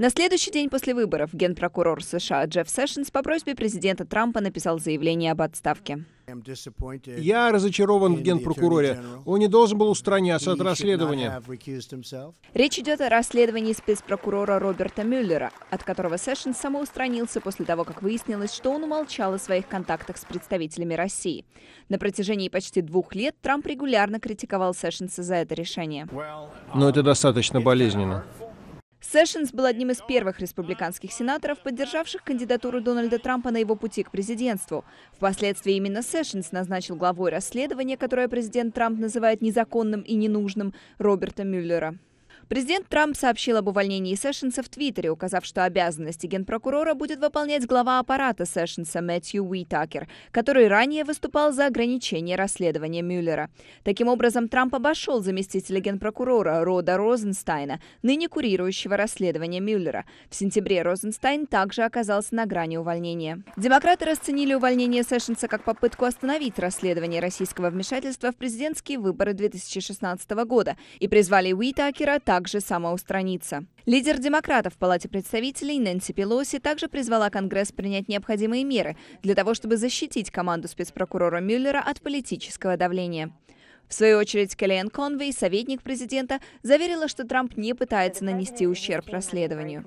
На следующий день после выборов генпрокурор США Джефф Сэшенс по просьбе президента Трампа написал заявление об отставке. Я разочарован в генпрокуроре. Он не должен был устраняться от расследования. Речь идет о расследовании спецпрокурора Роберта Мюллера, от которого Сэшен самоустранился после того, как выяснилось, что он умолчал о своих контактах с представителями России. На протяжении почти двух лет Трамп регулярно критиковал Сэшенса за это решение. Но это достаточно болезненно. Сэшенс был одним из первых республиканских сенаторов, поддержавших кандидатуру Дональда Трампа на его пути к президентству. Впоследствии именно Сэшенс назначил главой расследования, которое президент Трамп называет незаконным и ненужным, Роберта Мюллера. Президент Трамп сообщил об увольнении Сэшенса в Твиттере, указав, что обязанности генпрокурора будет выполнять глава аппарата Сэшенса Мэтью Уитакер, который ранее выступал за ограничение расследования Мюллера. Таким образом, Трамп обошел заместителя генпрокурора Рода Розенстайна, ныне курирующего расследование Мюллера. В сентябре Розенстайн также оказался на грани увольнения. Демократы расценили увольнение Сэшенса как попытку остановить расследование российского вмешательства в президентские выборы 2016 года и призвали Уитакера так также самоустраниться. Лидер демократов в Палате представителей Нэнси Пелоси также призвала Конгресс принять необходимые меры для того, чтобы защитить команду спецпрокурора Мюллера от политического давления. В свою очередь, Кэлен Конвей, советник президента, заверила, что Трамп не пытается нанести ущерб расследованию.